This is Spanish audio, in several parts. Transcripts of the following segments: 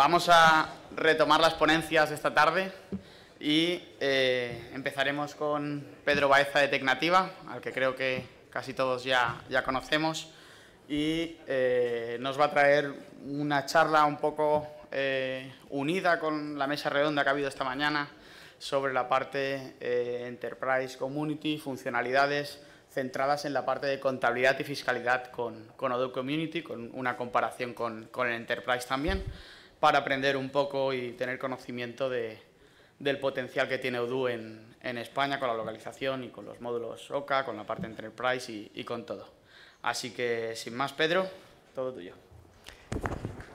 Vamos a retomar las ponencias de esta tarde y eh, empezaremos con Pedro Baeza de Tecnativa, al que creo que casi todos ya, ya conocemos, y eh, nos va a traer una charla un poco eh, unida con la mesa redonda que ha habido esta mañana sobre la parte Enterprise Community, funcionalidades centradas en la parte de contabilidad y fiscalidad con, con Odoo Community, con una comparación con, con el Enterprise también para aprender un poco y tener conocimiento del potencial que tiene Odoo en, España con la localización y con los módulos OCA, con la parte Enterprise y, y con todo. Así que, sin más, Pedro, todo tuyo.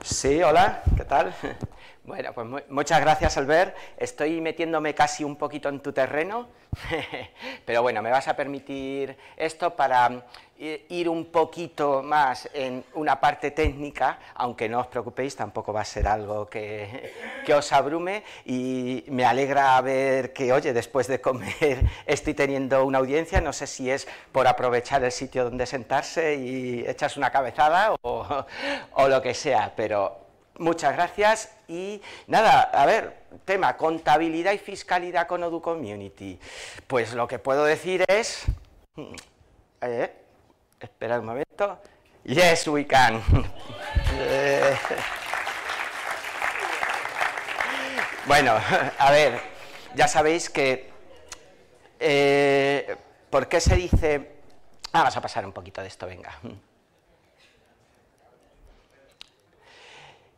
Sí, hola, ¿qué tal? Bueno, pues muchas gracias, Albert. Estoy metiéndome casi un poquito en tu terreno, pero bueno, me vas a permitir esto para eh, ir un poquito más en una parte técnica, aunque no os preocupéis, tampoco va a ser algo que, os abrume y me alegra ver que, oye, después de comer estoy teniendo una audiencia, no sé si es por aprovechar el sitio donde sentarse y echas una cabezada o, o lo que sea, pero Muchas gracias y nada, a ver, tema contabilidad y fiscalidad con Odu Community. Pues lo que puedo decir es... Mm, eh, esperad un momento. Yes, we can. bueno, a ver, ya sabéis que... Eh, ¿Por qué se dice...? Ah, vas a pasar un poquito de esto, venga.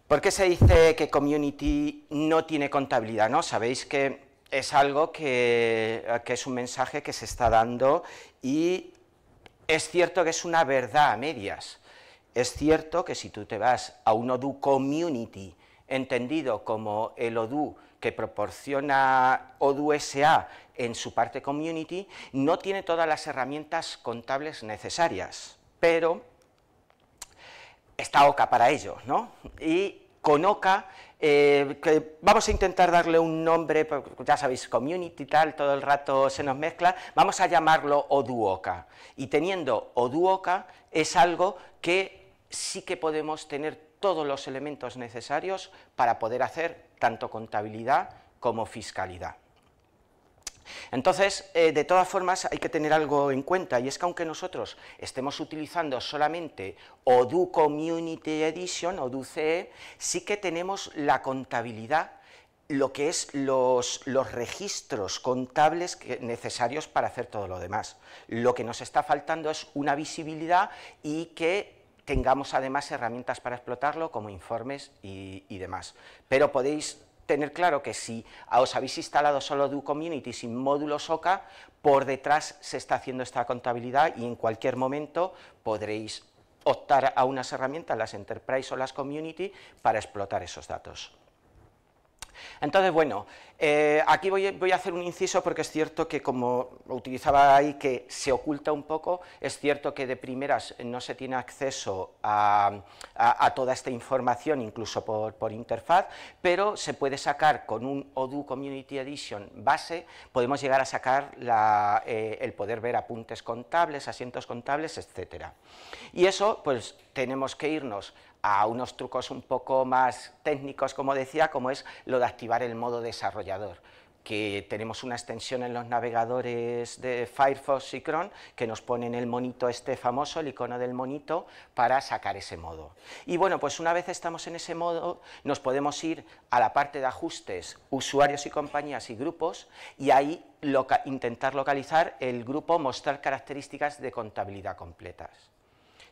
¿Por qué se dice que community no tiene contabilidad? ¿no? Sabéis que es algo que, es un mensaje que se está dando y es cierto que es una verdad a medias. Es cierto que si tú te vas a un ODU community, entendido como el ODU que proporciona Odoo sa en su parte community, no tiene todas las herramientas contables necesarias, pero está Oca para ello, ¿no? Y con Oca, eh, vamos a intentar darle un nombre, pues, ya sabéis, community tal, todo el rato se nos mezcla, vamos a llamarlo Oduoca, Y teniendo Oduoca es algo que sí que podemos tener todos los elementos necesarios para poder hacer tanto contabilidad como fiscalidad. Entonces, eh, de todas formas, hay que tener algo en cuenta, y es que aunque nosotros estemos utilizando solamente Odoo Community Edition, Odoo CE, sí que tenemos la contabilidad lo que es los, registros contables necesarios para hacer todo lo demás. Lo que nos está faltando es una visibilidad y que tengamos además herramientas para explotarlo como informes y demás. Pero podéis tener claro que si os habéis instalado solo Do Community sin módulos OCA, por detrás se está haciendo esta contabilidad y en cualquier momento podréis optar a unas herramientas, las Enterprise o las Community, para explotar esos datos. Entonces, bueno, eh, aquí voy, a hacer un inciso porque es cierto que como lo utilizaba ahí, que se oculta un poco, es cierto que de primeras no se tiene acceso a, toda esta información, incluso por, interfaz, pero se puede sacar con un Odoo Community Edition base, podemos llegar a sacar eh, el poder ver apuntes contables, asientos contables, etcétera. Y eso, pues tenemos que irnos a unos trucos un poco más técnicos, como decía, como es lo de activar el modo desarrollador que tenemos una extensión en los navegadores de Firefox y Chrome que nos ponen el monito este famoso, el icono del monito, para sacar ese modo. Y bueno, pues una vez estamos en ese modo, nos podemos ir a la parte de ajustes, usuarios y compañías y grupos, y ahí intentar localizar el grupo mostrar características de contabilidad completas.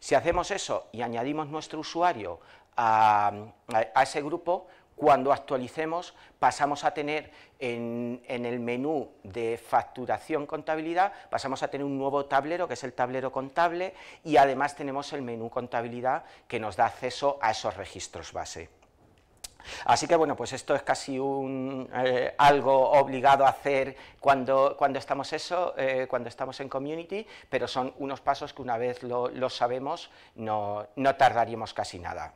Si hacemos eso y añadimos nuestro usuario a, ese grupo, cuando actualicemos pasamos a tener en, en, el menú de facturación contabilidad, pasamos a tener un nuevo tablero que es el tablero contable y además tenemos el menú contabilidad que nos da acceso a esos registros base. Así que bueno, pues esto es casi eh, algo obligado a hacer cuando, estamos eso, eh, cuando estamos en community, pero son unos pasos que una vez lo, sabemos no, no tardaríamos casi nada.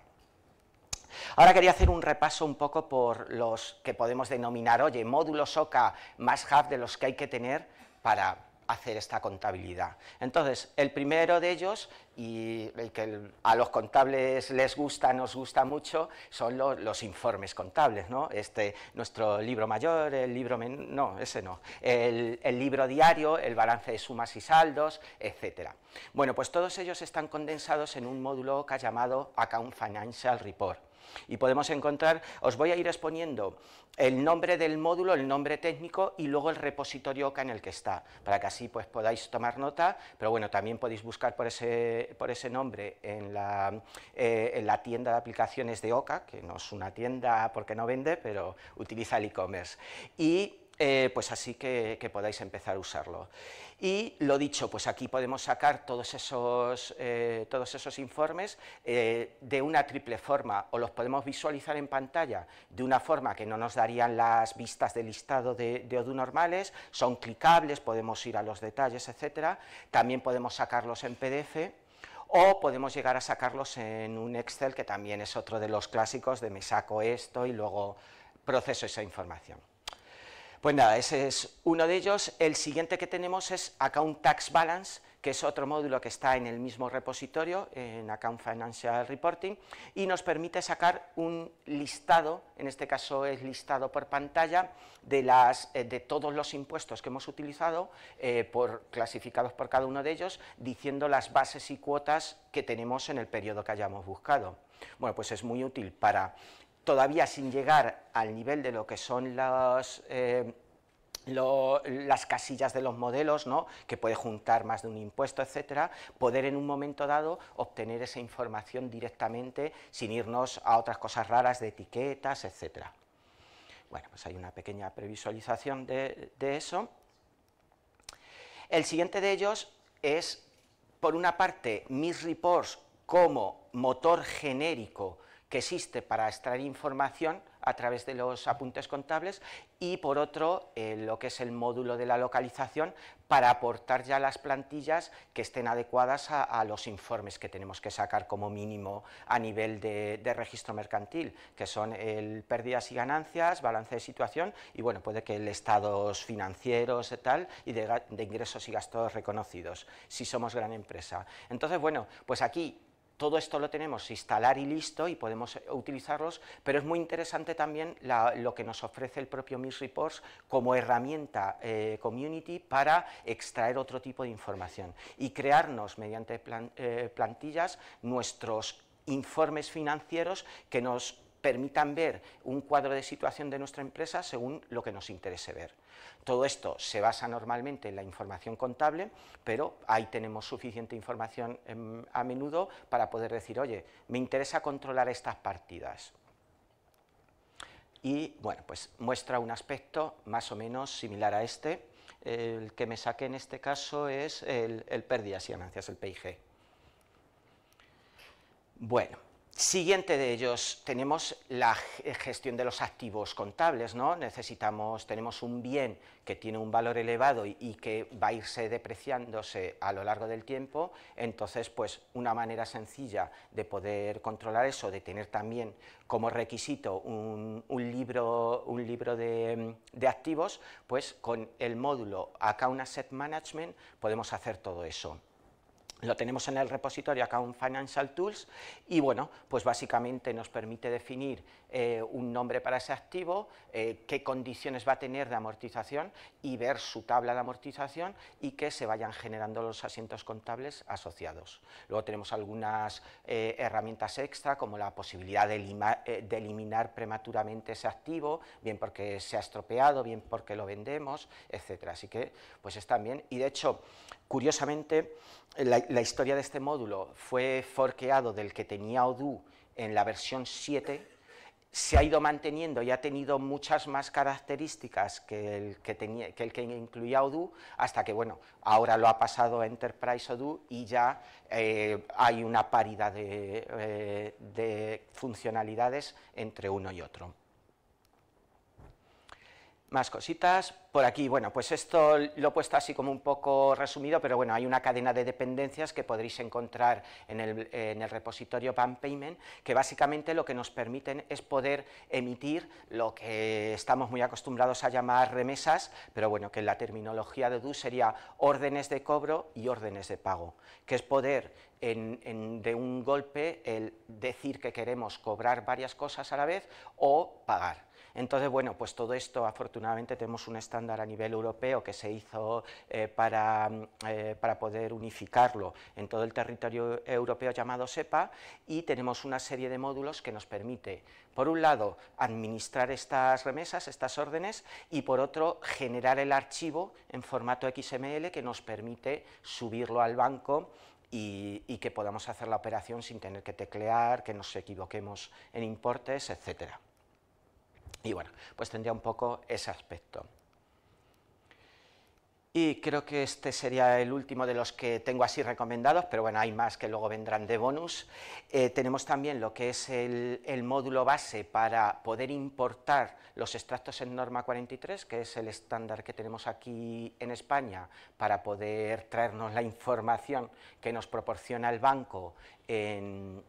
Ahora quería hacer un repaso un poco por los que podemos denominar, oye, módulos OCA más hub de los que hay que tener para, hacer esta contabilidad. Entonces, el primero de ellos, y el que a los contables les gusta, nos gusta mucho, son los, informes contables, ¿no? Este, nuestro libro mayor, el libro no, ese no, el, libro diario, el balance de sumas y saldos, etc. Bueno, pues todos ellos están condensados en un módulo que ha llamado Account Financial Report. Y podemos encontrar, os voy a ir exponiendo el nombre del módulo, el nombre técnico y luego el repositorio OCA en el que está, para que así pues, podáis tomar nota, pero bueno, también podéis buscar por ese, por ese nombre en la, eh, en la tienda de aplicaciones de OCA, que no es una tienda porque no vende, pero utiliza el e-commerce. Eh, pues así que, podáis empezar a usarlo. Y lo dicho, pues aquí podemos sacar todos esos, eh, todos esos informes eh, de una triple forma, o los podemos visualizar en pantalla de una forma que no nos darían las vistas de listado de, de ODU normales, son clicables, podemos ir a los detalles, etcétera. También podemos sacarlos en PDF o podemos llegar a sacarlos en un Excel, que también es otro de los clásicos de me saco esto y luego proceso esa información. Pues nada, ese es uno de ellos. El siguiente que tenemos es Account Tax Balance, que es otro módulo que está en el mismo repositorio, en Account Financial Reporting, y nos permite sacar un listado, en este caso es listado por pantalla, de, las, eh, de todos los impuestos que hemos utilizado, eh, por, clasificados por cada uno de ellos, diciendo las bases y cuotas que tenemos en el periodo que hayamos buscado. Bueno, pues es muy útil para todavía sin llegar al nivel de lo que son las... Eh, casillas de los modelos, que puede juntar más de un impuesto, etcétera, poder en un momento dado obtener esa información directamente sin irnos a otras cosas raras de etiquetas, etcétera. Bueno, pues hay una pequeña previsualización de, de eso. El siguiente de ellos es, por una parte, mis reports como motor genérico que existe para extraer información a través de los apuntes contables y por otro eh, lo que es el módulo de la localización para aportar ya las plantillas que estén adecuadas a, los informes que tenemos que sacar como mínimo a nivel de, registro mercantil, que son el pérdidas y ganancias, balance de situación y bueno, puede que el estados financieros y tal y de ingresos y gastos reconocidos, si somos gran empresa. Entonces, bueno, pues aquí todo esto lo tenemos, instalar y listo, y podemos eh, utilizarlos, pero es muy interesante también lo que nos ofrece el propio MIS Reports como herramienta eh, community para extraer otro tipo de información y crearnos mediante eh, plantillas nuestros informes financieros que nos permitan ver un cuadro de situación de nuestra empresa según lo que nos interese ver. Todo esto se basa normalmente en la información contable, pero ahí tenemos suficiente información em, a menudo para poder decir, oye, me interesa controlar estas partidas. Y bueno, pues muestra un aspecto más o menos similar a este. El que me saqué en este caso es el, el pérdidas y ganancias, el PIG. Bueno, Siguiente de ellos, tenemos la gestión de los activos contables, ¿no? Necesitamos, tenemos un bien que tiene un valor elevado y, que va a irse depreciándose a lo largo del tiempo, entonces, pues, una manera sencilla de poder controlar eso, de tener también como requisito un, libro, de, de activos, pues, con el módulo Account Asset Management podemos hacer todo eso lo tenemos en el repositorio acá en Financial Tools y bueno, pues básicamente nos permite definir eh, un nombre para ese activo, eh, qué condiciones va a tener de amortización y ver su tabla de amortización y que se vayan generando los asientos contables asociados. Luego tenemos algunas eh, herramientas extra como la posibilidad de, eliminar prematuramente ese activo, bien porque se ha estropeado, bien porque lo vendemos, etcétera. Así que pues están bien y de hecho, curiosamente, la, la historia de este módulo fue forqueado del que tenía Odoo en la versión 7, se ha ido manteniendo y ha tenido muchas más características que el que, incluía Odoo, hasta que, bueno, ahora lo ha pasado a Enterprise Odoo y ya eh, hay una paridad eh, de funcionalidades entre uno y otro más cositas. Por aquí, bueno, pues esto lo he puesto así como un poco resumido, pero bueno, hay una cadena de dependencias que podréis encontrar en el, repositorio PAN Payment, que básicamente lo que nos permiten es poder emitir lo que estamos muy acostumbrados a llamar remesas, pero bueno, que en la terminología de DU sería órdenes de cobro y órdenes de pago, que es poder de un golpe el decir que queremos cobrar varias cosas a la vez o pagar. Entonces, bueno, pues todo esto, afortunadamente, tenemos un estándar a nivel europeo que se hizo eh, mm, eh, para, poder unificarlo en todo el territorio europeo llamado SEPA y tenemos una serie de módulos que nos permite, por un lado, administrar estas remesas, estas órdenes, y por otro, generar el archivo en formato XML que nos permite subirlo al banco y, y, que podamos hacer la operación sin tener que teclear, que nos equivoquemos en importes, etcétera. Y bueno, pues tendría un poco ese aspecto. Y creo que este sería el último de los que tengo así recomendados, pero bueno, hay más que luego vendrán de bonus. Eh, tenemos también lo que es el, el, módulo base para poder importar los extractos en norma 43, que es el estándar que tenemos aquí en España, para poder traernos la información que nos proporciona el banco en,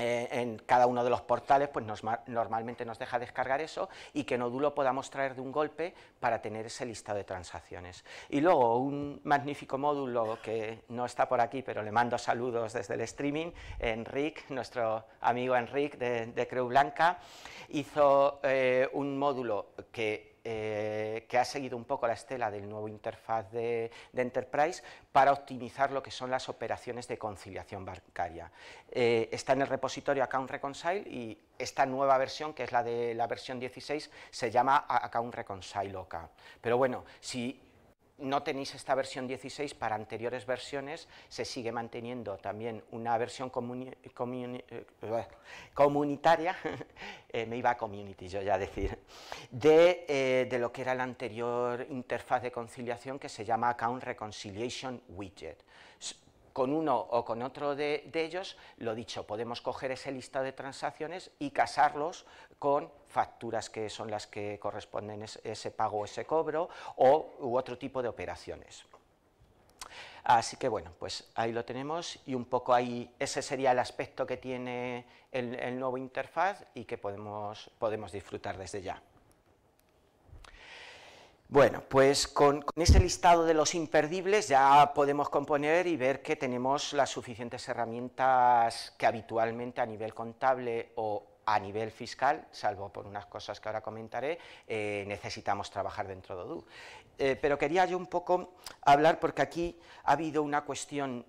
eh, en cada uno de los portales, pues normalmente nos deja descargar eso y que Nodulo podamos traer de un golpe para tener ese listado de transacciones. Y luego un magnífico módulo que no está por aquí, pero le mando saludos desde el streaming, Enrique nuestro amigo Enrique de, Creu Blanca, hizo eh, un módulo que eh, que ha seguido un poco la estela del nuevo interfaz de, de, Enterprise para optimizar lo que son las operaciones de conciliación bancaria. Eh, está en el repositorio Account Reconcile y esta nueva versión, que es la de la versión 16, se llama Account Reconcile OCA. Pero bueno, si no tenéis esta versión 16 para anteriores versiones, se sigue manteniendo también una versión eh, comunitaria, eh, me iba a community yo ya decir, de, eh, de, lo que era la anterior interfaz de conciliación que se llama Account Reconciliation Widget con uno o con otro de, ellos, lo dicho, podemos coger ese listado de transacciones y casarlos con facturas que son las que corresponden ese pago o ese cobro o u otro tipo de operaciones. Así que bueno, pues ahí lo tenemos y un poco ahí, ese sería el aspecto que tiene el, el nuevo interfaz y que podemos, podemos disfrutar desde ya. Bueno, pues con, ese este listado de los imperdibles ya podemos componer y ver que tenemos las suficientes herramientas que habitualmente a nivel contable o a nivel fiscal, salvo por unas cosas que ahora comentaré, eh, necesitamos trabajar dentro de ODU. Eh, pero quería yo un poco hablar porque aquí ha habido una cuestión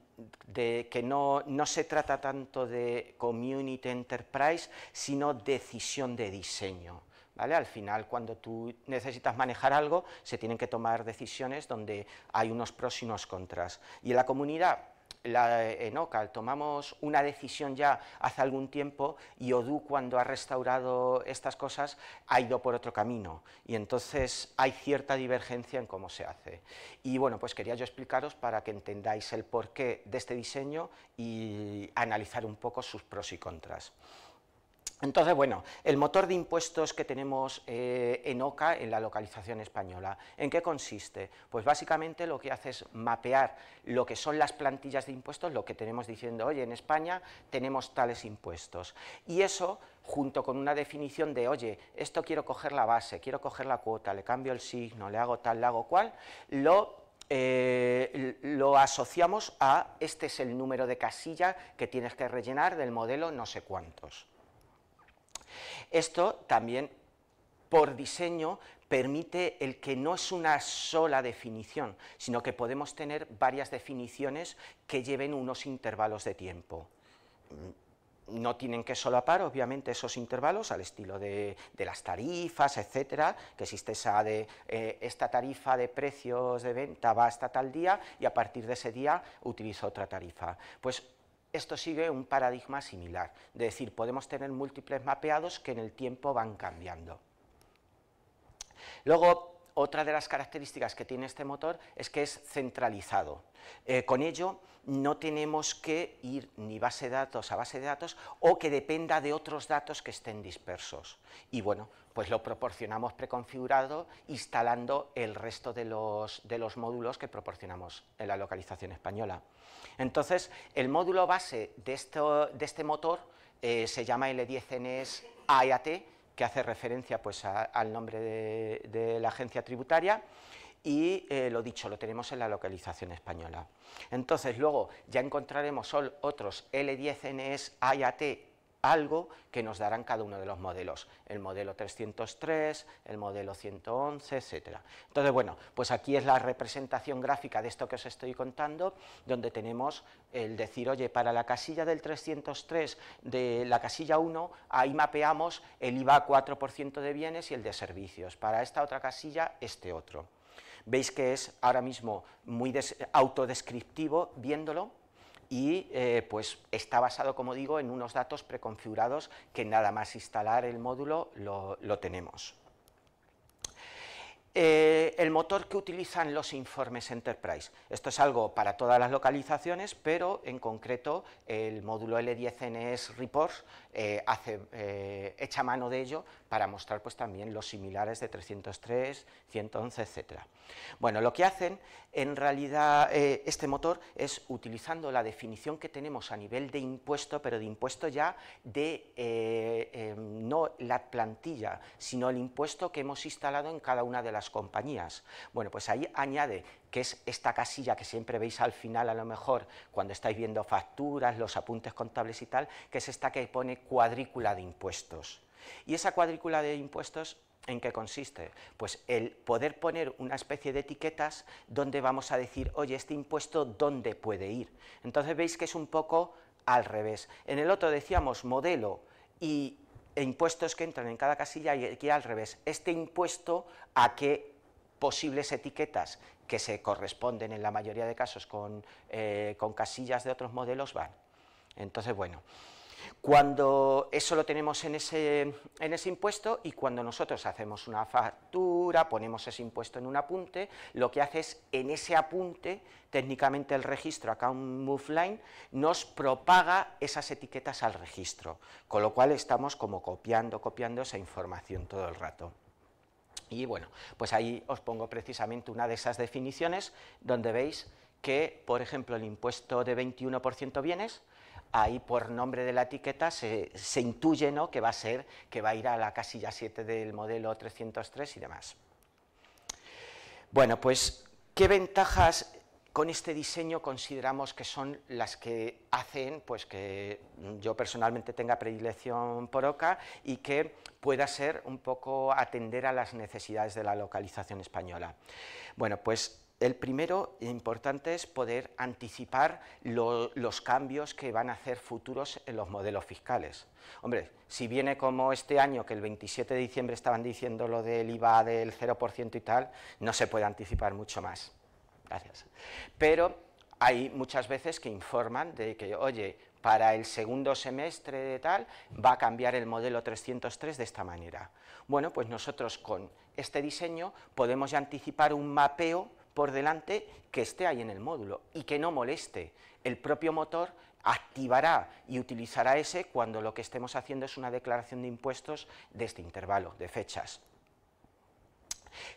de que no, no se trata tanto de community enterprise, sino decisión de diseño. Al final, cuando tú necesitas manejar algo, se tienen que tomar decisiones donde hay unos pros y unos contras. Y en la comunidad, eh, en OCAL, tomamos una decisión ya hace algún tiempo y ODU, cuando ha restaurado estas cosas, ha ido por otro camino. Y entonces hay cierta divergencia en cómo se hace. Y bueno, pues quería yo explicaros para que entendáis el porqué de este diseño y analizar un poco sus pros y contras. Entonces, bueno, el motor de impuestos que tenemos eh, en OCA, en la localización española, ¿en qué consiste? Pues básicamente lo que hace es mapear lo que son las plantillas de impuestos, lo que tenemos diciendo, oye, en España tenemos tales impuestos. Y eso, junto con una definición de, oye, esto quiero coger la base, quiero coger la cuota, le cambio el signo, le hago tal, le hago cual, lo eh, asociamos a este es el número de casilla que tienes que rellenar del modelo no sé cuántos. Esto también, por diseño, permite el que no es una sola definición, sino que podemos tener varias definiciones que lleven unos intervalos de tiempo mm, no tienen que solapar, obviamente, esos intervalos al estilo de, las tarifas, etcétera, que existe esa de esta tarifa de precios de venta va hasta tal día y a partir de ese día utilizo otra tarifa. Pues esto sigue un paradigma similar, es decir, podemos tener múltiples mapeados que en el tiempo van cambiando. Luego, otra de las características que tiene este motor es que es centralizado. Eh, con ello no tenemos que ir ni base de datos a base de datos o que dependa de otros datos que estén dispersos. Y bueno, pues lo proporcionamos preconfigurado instalando el resto de los, módulos que proporcionamos en la localización española. Entonces, el módulo base de, este motor eh, se llama L10NS AAT que hace referencia pues, al nombre de, la agencia tributaria y eh, lo dicho, lo tenemos en la localización española. Entonces luego ya encontraremos otros L10NS, AT, algo que nos darán cada uno de los modelos, el modelo 303, el modelo 111, etcétera. Entonces, bueno, pues aquí es la representación gráfica de esto que os estoy contando, donde tenemos el decir, oye, para la casilla del 303 de la casilla 1, ahí mapeamos el IVA 4% de bienes y el de servicios, para esta otra casilla, este otro. Veis que es ahora mismo muy autodescriptivo viéndolo, y eh, pues está basado, como digo, en unos datos preconfigurados que nada más instalar el módulo lo, tenemos. Eh, el motor que utilizan los informes Enterprise. Esto es algo para todas las localizaciones, pero en concreto el módulo L10NS Reports eh, hace, eh, echa mano de ello para mostrar pues, también los similares de 303, 111, etc. Bueno, lo que hacen en realidad eh, este motor es utilizando la definición que tenemos a nivel de impuesto, pero de impuesto ya de em, no la plantilla, sino el impuesto que hemos instalado en cada una de las compañías. Bueno, pues ahí añade que es esta casilla que siempre veis al final, a lo mejor, cuando estáis viendo facturas, los apuntes contables y tal, que es esta que pone cuadrícula de impuestos. Y esa cuadrícula de impuestos ¿En qué consiste? Pues el poder poner una especie de etiquetas donde vamos a decir, oye, este impuesto, ¿dónde puede ir? Entonces veis que es un poco al revés. En el otro decíamos modelo y, e impuestos que entran en cada casilla y aquí al revés. Este impuesto, ¿a qué posibles etiquetas que se corresponden en la mayoría de casos eh, con, casillas de otros modelos, van. Entonces, bueno, cuando eso lo tenemos en ese, en ese, impuesto y cuando nosotros hacemos una factura, ponemos ese impuesto en un apunte, lo que hace es en ese apunte, técnicamente el registro acá un Move Line, nos propaga esas etiquetas al registro, con lo cual estamos como copiando, copiando esa información todo el rato. Y bueno, pues ahí os pongo precisamente una de esas definiciones donde veis que, por ejemplo, el impuesto de 21% bienes, ahí por nombre de la etiqueta se, intuye ¿no? que va a ser, que va a ir a la casilla 7 del modelo 303 y demás. Bueno, pues, ¿qué ventajas con este diseño consideramos que son las que hacen pues que yo personalmente tenga predilección por OCA y que pueda ser un poco atender a las necesidades de la localización española. Bueno, pues el primero importante es poder anticipar los cambios que van a hacer futuros en los modelos fiscales. Hombre, si viene como este año, que el 27 de diciembre estaban diciendo lo del IVA del 0% y tal, no se puede anticipar mucho más. Gracias. Pero hay muchas veces que informan de que, oye, para el segundo semestre de tal va a cambiar el modelo 303 de esta manera. Bueno, pues nosotros con este diseño podemos ya anticipar un mapeo por delante que esté ahí en el módulo y que no moleste. El propio motor activará y utilizará ese cuando lo que estemos haciendo es una declaración de impuestos de este intervalo, de fechas.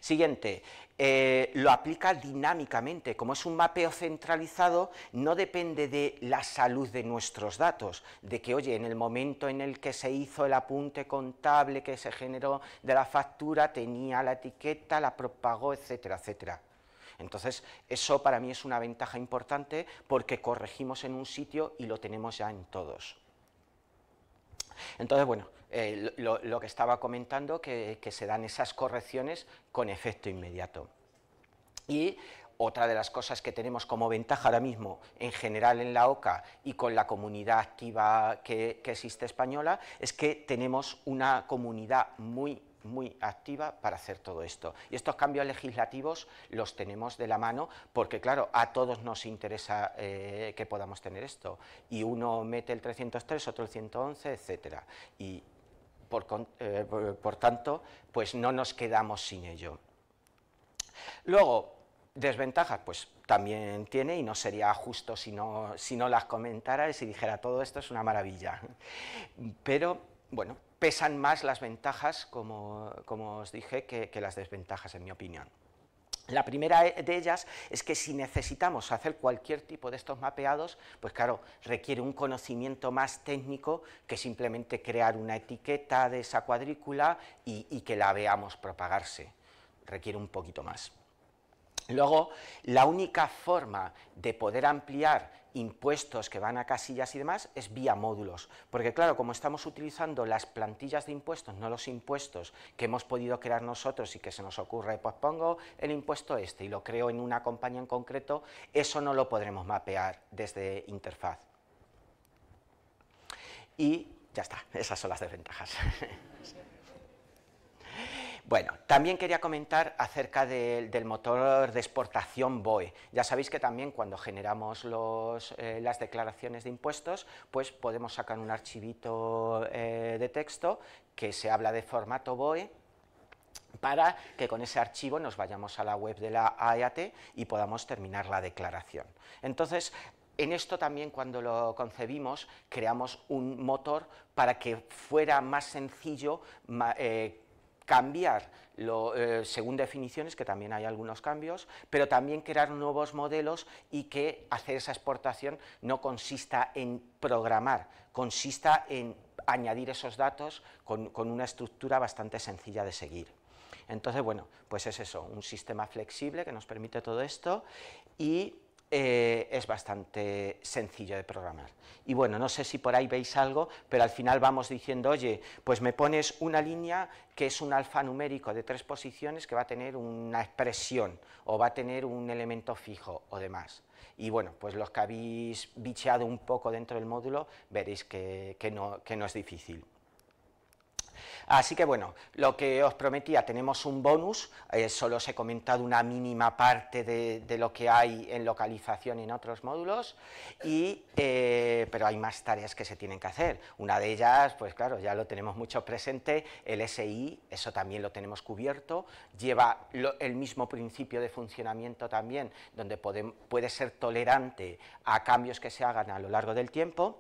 Siguiente, eh, lo aplica dinámicamente. Como es un mapeo centralizado, no depende de la salud de nuestros datos, de que, oye, en el momento en el que se hizo el apunte contable que se generó de la factura, tenía la etiqueta, la propagó, etcétera, etcétera. Entonces, eso para mí es una ventaja importante porque corregimos en un sitio y lo tenemos ya en todos. Entonces, bueno, eh, lo, que estaba comentando, que, se dan esas correcciones con efecto inmediato. Y otra de las cosas que tenemos como ventaja ahora mismo en general en la OCA y con la comunidad activa que, existe española es que tenemos una comunidad muy muy activa para hacer todo esto. Y estos cambios legislativos los tenemos de la mano porque, claro, a todos nos interesa eh, que podamos tener esto. Y uno mete el 303, otro el 111, etcétera. Y eh, por, tanto, pues no nos quedamos sin ello. Luego, desventajas, pues también tiene y no sería justo si no, si no las comentara y si dijera todo esto es una maravilla. Pero, bueno, pesan más las ventajas, como, os dije, que las desventajas, en mi opinión. La primera de ellas es que si necesitamos hacer cualquier tipo de estos mapeados, pues claro, requiere un conocimiento más técnico que simplemente crear una etiqueta de esa cuadrícula y, que la veamos propagarse. Requiere un poquito más. Luego, la única forma de poder ampliar impuestos que van a casillas y demás es vía módulos, porque claro, como estamos utilizando las plantillas de impuestos, no los impuestos que hemos podido crear nosotros y que se nos ocurre, pues pongo el impuesto este y lo creo en una compañía en concreto, eso no lo podremos mapear desde interfaz. Y ya está, esas son las desventajas. Bueno, también quería comentar acerca del motor de exportación BOE. Ya sabéis que también cuando generamos eh, las declaraciones de impuestos, pues podemos sacar un archivito eh, de texto que se habla de formato BOE para que con ese archivo nos vayamos a la web de la AEAT y podamos terminar la declaración. Entonces, en esto también cuando lo concebimos creamos un motor para que fuera más sencillo eh, cambiar lo, eh, según definiciones, que también hay algunos cambios, pero también crear nuevos modelos y que hacer esa exportación no consista en programar, consista en añadir esos datos con, con una estructura bastante sencilla de seguir. Entonces, bueno, pues es eso, un sistema flexible que nos permite todo esto y eh, es bastante sencillo de programar. Y bueno, no sé si por ahí veis algo, pero al final vamos diciendo, oye, pues me pones una línea que es un alfanumérico de tres posiciones que va a tener una expresión o va a tener un elemento fijo o demás. Y bueno, pues los que habéis bicheado un poco dentro del módulo veréis que no es difícil. Así que bueno, lo que os prometía, tenemos un bonus, eh, solo os he comentado una mínima parte de, lo que hay en localización en otros módulos, y, eh, pero hay más tareas que se tienen que hacer. Una de ellas, pues claro, ya lo tenemos mucho presente, el SI, eso también lo tenemos cubierto, lleva el mismo principio de funcionamiento también, donde puede ser tolerante a cambios que se hagan a lo largo del tiempo,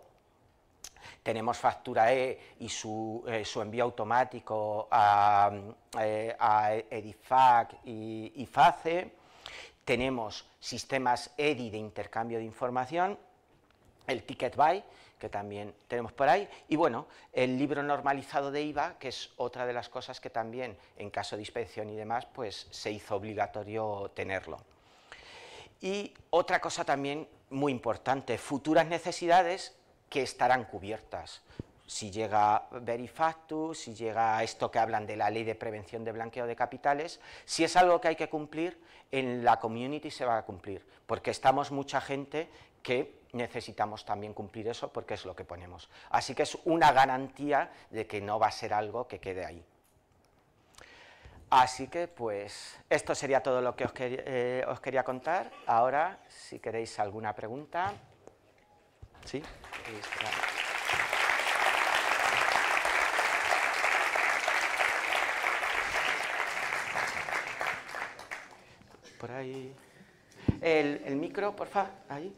tenemos factura E y su, eh, envío automático eh, a, EDIFAC y, y FACE. Tenemos sistemas EDI de intercambio de información, el ticket buy, que también tenemos por ahí, y bueno, el libro normalizado de IVA, que es otra de las cosas que también, en caso de inspección y demás, pues se hizo obligatorio tenerlo. Y otra cosa también muy importante, futuras necesidades que estarán cubiertas. Si llega Verifactu, si llega esto que hablan de la ley de prevención de blanqueo de capitales, si es algo que hay que cumplir, en la community se va a cumplir, porque estamos mucha gente que necesitamos también cumplir eso porque es lo que ponemos. Así que es una garantía de que no va a ser algo que quede ahí. Así que, pues, esto sería todo lo que os eh, quería contar. Ahora, si queréis alguna pregunta... ¿Sí? Por ahí. El, el micro, por favor, ahí.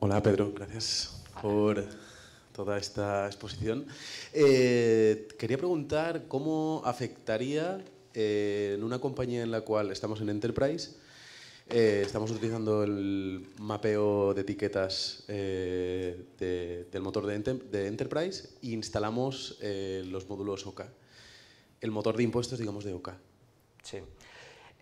Hola Pedro, gracias por toda esta exposición. Eh, quería preguntar cómo afectaría eh, en una compañía en la cual estamos en Enterprise, eh, estamos utilizando el mapeo de etiquetas eh, del motor de, Enterprise e instalamos los módulos OCA. El motor de impuestos, digamos, de OCA. Sí.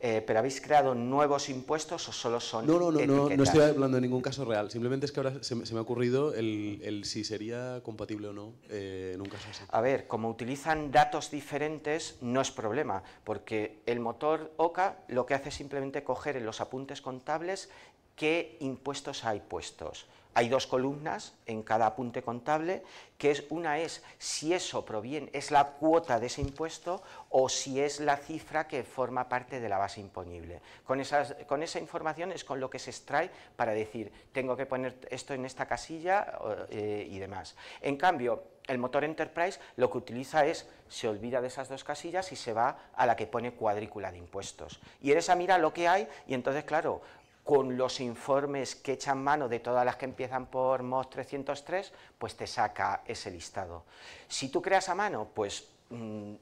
Eh, pero habéis creado nuevos impuestos o solo son no no no no, no estoy hablando de ningún caso real simplemente es que ahora se, me ha ocurrido el, si sería compatible o no eh, en un caso así a ver como utilizan datos diferentes no es problema porque el motor OCA lo que hace es simplemente coger en los apuntes contables qué impuestos hay puestos hay dos columnas en cada apunte contable, que es, una es si eso proviene, es la cuota de ese impuesto o si es la cifra que forma parte de la base imponible. Con, esas, con esa información es con lo que se extrae para decir, tengo que poner esto en esta casilla eh, y demás. En cambio, el motor Enterprise lo que utiliza es, se olvida de esas dos casillas y se va a la que pone cuadrícula de impuestos. Y eres a mira lo que hay y entonces, claro, con los informes que echan mano de todas las que empiezan por MOS 303, pues te saca ese listado. Si tú creas a mano, pues mm,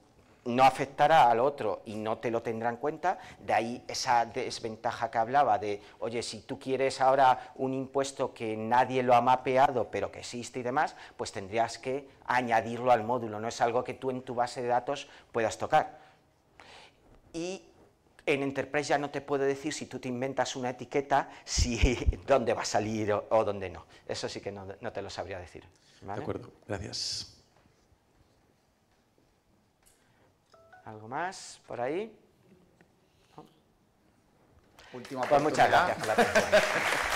no afectará al otro y no te lo tendrá en cuenta, de ahí esa desventaja que hablaba de, oye, si tú quieres ahora un impuesto que nadie lo ha mapeado, pero que existe y demás, pues tendrías que añadirlo al módulo, no es algo que tú en tu base de datos puedas tocar. Y en Enterprise ya no te puedo decir si tú te inventas una etiqueta, si dónde va a salir o, dónde no. Eso sí que no, te lo sabría decir. De acuerdo, gracias. ¿Algo más por ahí? Última pues muchas gracias por la